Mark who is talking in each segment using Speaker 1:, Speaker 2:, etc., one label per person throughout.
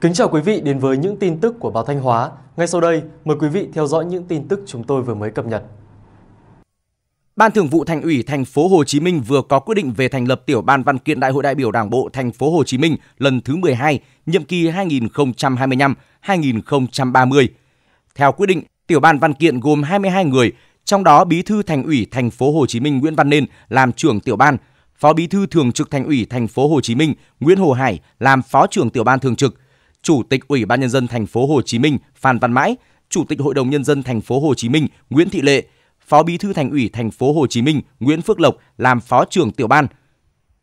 Speaker 1: Kính chào quý vị đến với những tin tức của báo Thanh Hóa. Ngay sau đây, mời quý vị theo dõi những tin tức chúng tôi vừa mới cập nhật. Ban Thường vụ Thành ủy Thành phố Hồ Chí Minh vừa có quyết định về thành lập tiểu ban văn kiện Đại hội đại biểu Đảng bộ Thành phố Hồ Chí Minh lần thứ 12, nhiệm kỳ 2025-2030. Theo quyết định, tiểu ban văn kiện gồm 22 người, trong đó Bí thư Thành ủy Thành phố Hồ Chí Minh Nguyễn Văn Nên làm trưởng tiểu ban, Phó Bí thư Thường trực Thành ủy Thành phố Hồ Chí Minh Nguyễn Hồ Hải làm phó trưởng tiểu ban thường trực Chủ tịch Ủy ban nhân dân thành phố Hồ Chí Minh Phan Văn Mãi, Chủ tịch Hội đồng nhân dân thành phố Hồ Chí Minh Nguyễn Thị Lệ, Phó Bí thư Thành ủy thành phố Hồ Chí Minh Nguyễn Phước Lộc làm phó trưởng tiểu ban.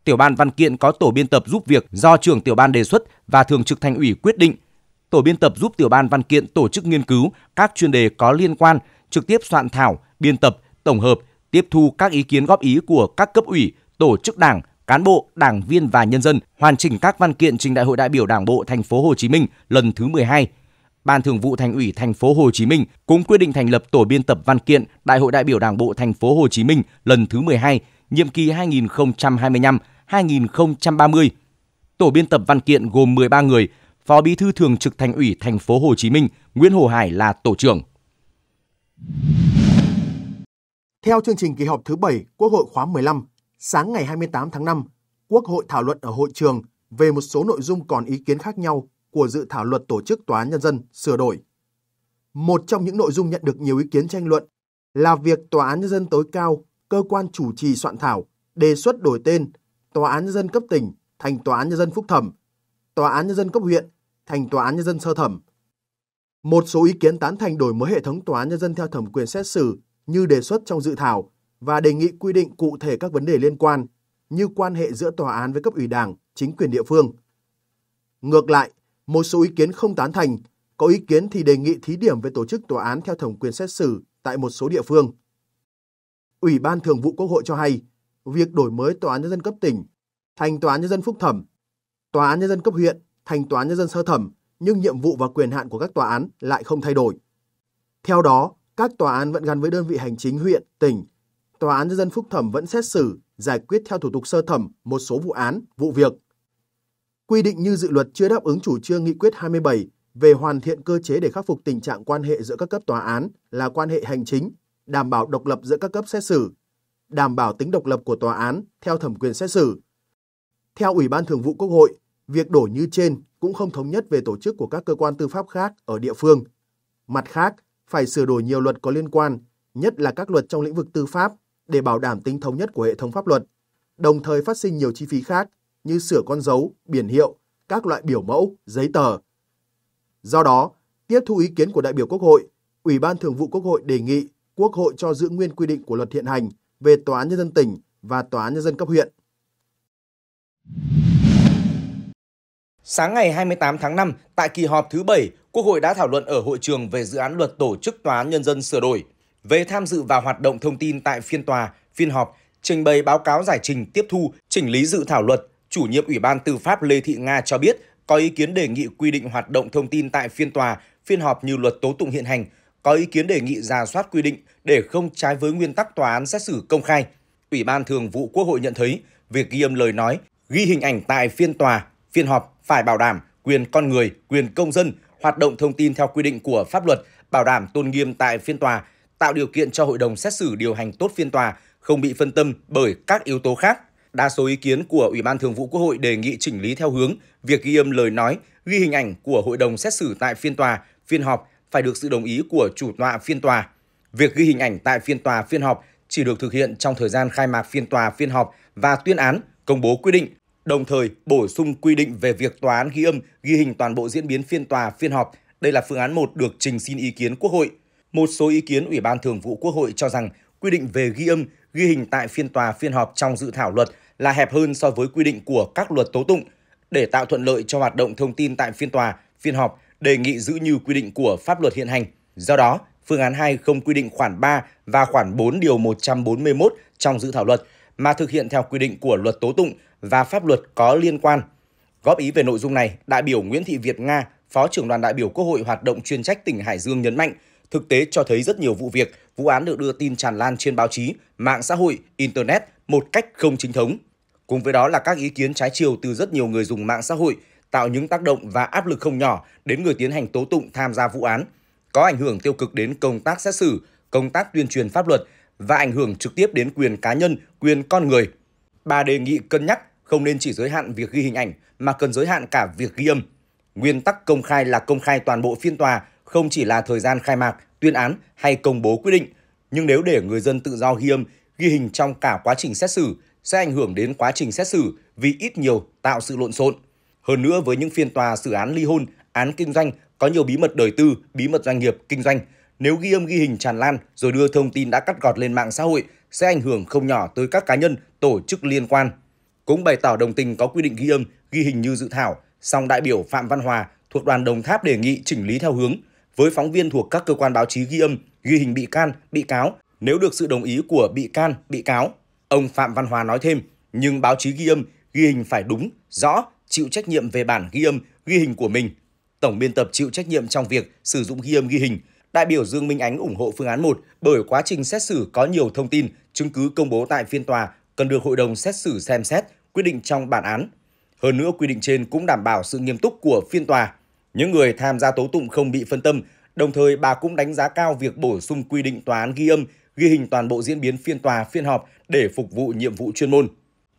Speaker 1: Tiểu ban văn kiện có tổ biên tập giúp việc do trưởng tiểu ban đề xuất và thường trực thành ủy quyết định. Tổ biên tập giúp tiểu ban văn kiện tổ chức nghiên cứu các chuyên đề có liên quan, trực tiếp soạn thảo, biên tập, tổng hợp, tiếp thu các ý kiến góp ý của các cấp ủy, tổ chức đảng, cán bộ, đảng viên và nhân dân hoàn chỉnh các văn kiện trình Đại hội đại biểu Đảng bộ thành phố Hồ Chí Minh lần thứ 12. Ban Thường vụ Thành ủy thành phố Hồ Chí Minh cũng quyết định thành lập tổ biên tập văn kiện Đại hội đại biểu Đảng bộ thành phố Hồ Chí Minh lần thứ 12, nhiệm kỳ 2025-2030. Tổ biên tập văn kiện gồm 13 người, Phó Bí thư Thường trực Thành ủy thành phố Hồ Chí Minh Nguyễn Hồ Hải là tổ trưởng.
Speaker 2: Theo chương trình kỳ họp thứ 7 Quốc hội khóa 15, sáng ngày 28 tháng 5, Quốc hội thảo luận ở hội trường về một số nội dung còn ý kiến khác nhau của dự thảo luật tổ chức tòa án nhân dân sửa đổi. Một trong những nội dung nhận được nhiều ý kiến tranh luận là việc tòa án nhân dân tối cao, cơ quan chủ trì soạn thảo đề xuất đổi tên tòa án nhân dân cấp tỉnh thành tòa án nhân dân phúc thẩm, tòa án nhân dân cấp huyện thành tòa án nhân dân sơ thẩm. Một số ý kiến tán thành đổi mới hệ thống tòa án nhân dân theo thẩm quyền xét xử như đề xuất trong dự thảo và đề nghị quy định cụ thể các vấn đề liên quan như quan hệ giữa tòa án với cấp ủy đảng, chính quyền địa phương. Ngược lại, một số ý kiến không tán thành, có ý kiến thì đề nghị thí điểm về tổ chức tòa án theo thẩm quyền xét xử tại một số địa phương. Ủy ban Thường vụ Quốc hội cho hay, việc đổi mới tòa án nhân dân cấp tỉnh thành tòa án nhân dân phúc thẩm, tòa án nhân dân cấp huyện thành tòa án nhân dân sơ thẩm, nhưng nhiệm vụ và quyền hạn của các tòa án lại không thay đổi. Theo đó, các tòa án vẫn gắn với đơn vị hành chính huyện, tỉnh Tòa án Nhân dân Phúc thẩm vẫn xét xử, giải quyết theo thủ tục sơ thẩm một số vụ án, vụ việc. Quy định như dự luật chưa đáp ứng chủ trương nghị quyết 27 về hoàn thiện cơ chế để khắc phục tình trạng quan hệ giữa các cấp tòa án là quan hệ hành chính, đảm bảo độc lập giữa các cấp xét xử, đảm bảo tính độc lập của tòa án theo thẩm quyền xét xử. Theo Ủy ban Thường vụ Quốc hội, việc đổi như trên cũng không thống nhất về tổ chức của các cơ quan tư pháp khác ở địa phương. Mặt khác, phải sửa đổi nhiều luật có liên quan, nhất là các luật trong lĩnh vực tư pháp để bảo đảm tính thống nhất của hệ thống pháp luật, đồng thời phát sinh nhiều chi phí khác như sửa con dấu, biển hiệu, các loại biểu mẫu, giấy tờ. Do đó, tiếp thu ý kiến của đại biểu Quốc hội, Ủy ban Thường vụ Quốc hội đề nghị Quốc hội cho giữ nguyên quy định của luật hiện hành về Tòa án Nhân dân tỉnh và Tòa án Nhân dân cấp huyện.
Speaker 1: Sáng ngày 28 tháng 5, tại kỳ họp thứ 7, Quốc hội đã thảo luận ở hội trường về dự án luật tổ chức Tòa án Nhân dân sửa đổi về tham dự và hoạt động thông tin tại phiên tòa, phiên họp, trình bày báo cáo giải trình tiếp thu, chỉnh lý dự thảo luật, chủ nhiệm Ủy ban Tư pháp Lê Thị Nga cho biết có ý kiến đề nghị quy định hoạt động thông tin tại phiên tòa, phiên họp như luật tố tụng hiện hành, có ý kiến đề nghị ra soát quy định để không trái với nguyên tắc tòa án xét xử công khai. Ủy ban Thường vụ Quốc hội nhận thấy việc ghi âm lời nói, ghi hình ảnh tại phiên tòa, phiên họp phải bảo đảm quyền con người, quyền công dân, hoạt động thông tin theo quy định của pháp luật, bảo đảm tôn nghiêm tại phiên tòa, tạo điều kiện cho hội đồng xét xử điều hành tốt phiên tòa, không bị phân tâm bởi các yếu tố khác. Đa số ý kiến của Ủy ban Thường vụ Quốc hội đề nghị chỉnh lý theo hướng việc ghi âm lời nói, ghi hình ảnh của hội đồng xét xử tại phiên tòa, phiên họp phải được sự đồng ý của chủ tọa phiên tòa. Việc ghi hình ảnh tại phiên tòa, phiên họp chỉ được thực hiện trong thời gian khai mạc phiên tòa, phiên họp và tuyên án, công bố quyết định, đồng thời bổ sung quy định về việc tòa án ghi âm, ghi hình toàn bộ diễn biến phiên tòa, phiên họp. Đây là phương án 1 được trình xin ý kiến Quốc hội. Một số ý kiến Ủy ban Thường vụ Quốc hội cho rằng quy định về ghi âm, ghi hình tại phiên tòa phiên họp trong dự thảo luật là hẹp hơn so với quy định của các luật tố tụng. Để tạo thuận lợi cho hoạt động thông tin tại phiên tòa, phiên họp, đề nghị giữ như quy định của pháp luật hiện hành. Do đó, phương án 2 không quy định khoản 3 và khoản 4 điều 141 trong dự thảo luật mà thực hiện theo quy định của luật tố tụng và pháp luật có liên quan. Góp ý về nội dung này, đại biểu Nguyễn Thị Việt Nga, Phó trưởng đoàn đại biểu Quốc hội hoạt động chuyên trách tỉnh Hải Dương nhấn mạnh, Thực tế cho thấy rất nhiều vụ việc, vụ án được đưa tin tràn lan trên báo chí, mạng xã hội, internet một cách không chính thống. Cùng với đó là các ý kiến trái chiều từ rất nhiều người dùng mạng xã hội tạo những tác động và áp lực không nhỏ đến người tiến hành tố tụng tham gia vụ án, có ảnh hưởng tiêu cực đến công tác xét xử, công tác tuyên truyền pháp luật và ảnh hưởng trực tiếp đến quyền cá nhân, quyền con người. Bà đề nghị cân nhắc không nên chỉ giới hạn việc ghi hình ảnh mà cần giới hạn cả việc ghi âm. Nguyên tắc công khai là công khai toàn bộ phiên tòa không chỉ là thời gian khai mạc, tuyên án hay công bố quyết định, nhưng nếu để người dân tự do ghi âm, ghi hình trong cả quá trình xét xử sẽ ảnh hưởng đến quá trình xét xử vì ít nhiều tạo sự lộn xộn. Hơn nữa với những phiên tòa xử án ly hôn, án kinh doanh có nhiều bí mật đời tư, bí mật doanh nghiệp, kinh doanh, nếu ghi âm ghi hình tràn lan rồi đưa thông tin đã cắt gọt lên mạng xã hội sẽ ảnh hưởng không nhỏ tới các cá nhân, tổ chức liên quan. Cũng bày tỏ đồng tình có quy định ghi âm, ghi hình như dự thảo, song đại biểu Phạm Văn Hòa thuộc đoàn Đồng Tháp đề nghị chỉnh lý theo hướng với phóng viên thuộc các cơ quan báo chí ghi âm, ghi hình bị can, bị cáo nếu được sự đồng ý của bị can, bị cáo. Ông Phạm Văn Hòa nói thêm, nhưng báo chí ghi âm, ghi hình phải đúng, rõ, chịu trách nhiệm về bản ghi âm, ghi hình của mình. Tổng biên tập chịu trách nhiệm trong việc sử dụng ghi âm ghi hình. Đại biểu Dương Minh Ánh ủng hộ phương án 1 bởi quá trình xét xử có nhiều thông tin, chứng cứ công bố tại phiên tòa cần được hội đồng xét xử xem xét, quyết định trong bản án. Hơn nữa quy định trên cũng đảm bảo sự nghiêm túc của phiên tòa những người tham gia tố tụng không bị phân tâm, đồng thời bà cũng đánh giá cao việc bổ sung quy định tòa án ghi âm, ghi hình toàn bộ diễn biến phiên tòa, phiên họp để phục vụ nhiệm vụ chuyên môn.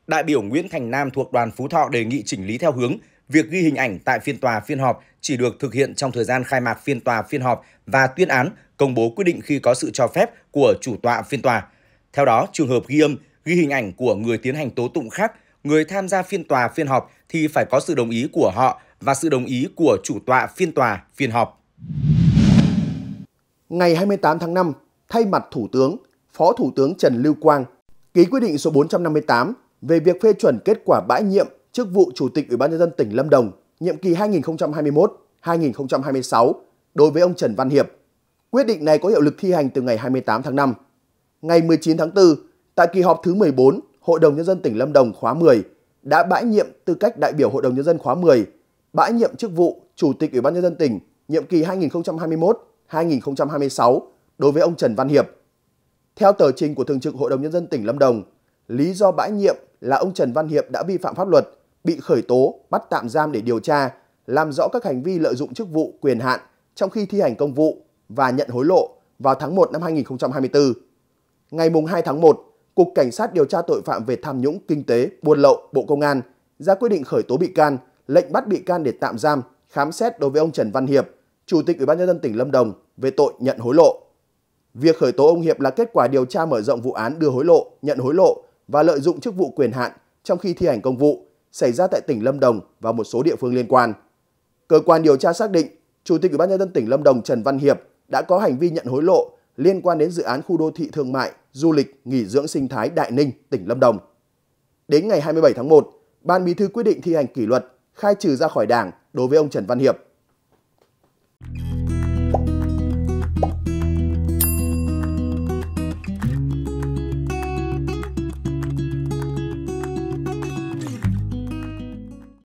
Speaker 1: Đại biểu Nguyễn Thành Nam thuộc đoàn Phú Thọ đề nghị chỉnh lý theo hướng việc ghi hình ảnh tại phiên tòa phiên họp chỉ được thực hiện trong thời gian khai mạc phiên tòa phiên họp và tuyên án công bố quyết định khi có sự cho phép của chủ tọa phiên tòa. Theo đó, trường hợp ghi âm, ghi hình ảnh của người tiến hành tố tụng khác, người tham gia phiên tòa phiên họp thì phải có sự đồng ý của họ và sự đồng ý của chủ tọa phiên tòa, phiên họp.
Speaker 2: Ngày 28 tháng 5, thay mặt Thủ tướng, Phó Thủ tướng Trần Lưu Quang ký quyết định số 458 về việc phê chuẩn kết quả bãi nhiệm chức vụ Chủ tịch Ủy ban nhân dân tỉnh Lâm Đồng nhiệm kỳ 2021-2026 đối với ông Trần Văn Hiệp. Quyết định này có hiệu lực thi hành từ ngày 28 tháng 5. Ngày 19 tháng 4, tại kỳ họp thứ 14, Hội đồng nhân dân tỉnh Lâm Đồng khóa 10 đã bãi nhiệm tư cách đại biểu Hội đồng nhân dân khóa 10 bãi nhiệm chức vụ Chủ tịch Ủy ban nhân dân tỉnh nhiệm kỳ 2021-2026 đối với ông Trần Văn Hiệp. Theo tờ trình của Thường trực Hội đồng nhân dân tỉnh Lâm Đồng, lý do bãi nhiệm là ông Trần Văn Hiệp đã vi phạm pháp luật, bị khởi tố, bắt tạm giam để điều tra, làm rõ các hành vi lợi dụng chức vụ, quyền hạn trong khi thi hành công vụ và nhận hối lộ vào tháng 1 năm 2024. Ngày 2 tháng 1, Cục Cảnh sát điều tra tội phạm về tham nhũng kinh tế, buôn lậu, Bộ Công an ra quyết định khởi tố bị can – lệnh bắt bị can để tạm giam, khám xét đối với ông Trần Văn Hiệp, Chủ tịch Ủy ban nhân dân tỉnh Lâm Đồng về tội nhận hối lộ. Việc khởi tố ông Hiệp là kết quả điều tra mở rộng vụ án đưa hối lộ, nhận hối lộ và lợi dụng chức vụ quyền hạn trong khi thi hành công vụ xảy ra tại tỉnh Lâm Đồng và một số địa phương liên quan. Cơ quan điều tra xác định Chủ tịch Ủy ban nhân dân tỉnh Lâm Đồng Trần Văn Hiệp đã có hành vi nhận hối lộ liên quan đến dự án khu đô thị thương mại, du lịch, nghỉ dưỡng sinh thái Đại Ninh, tỉnh Lâm Đồng. Đến ngày 27 tháng 1, Ban Bí thư quyết định thi hành kỷ luật khai trừ ra khỏi Đảng đối với ông Trần Văn Hiệp.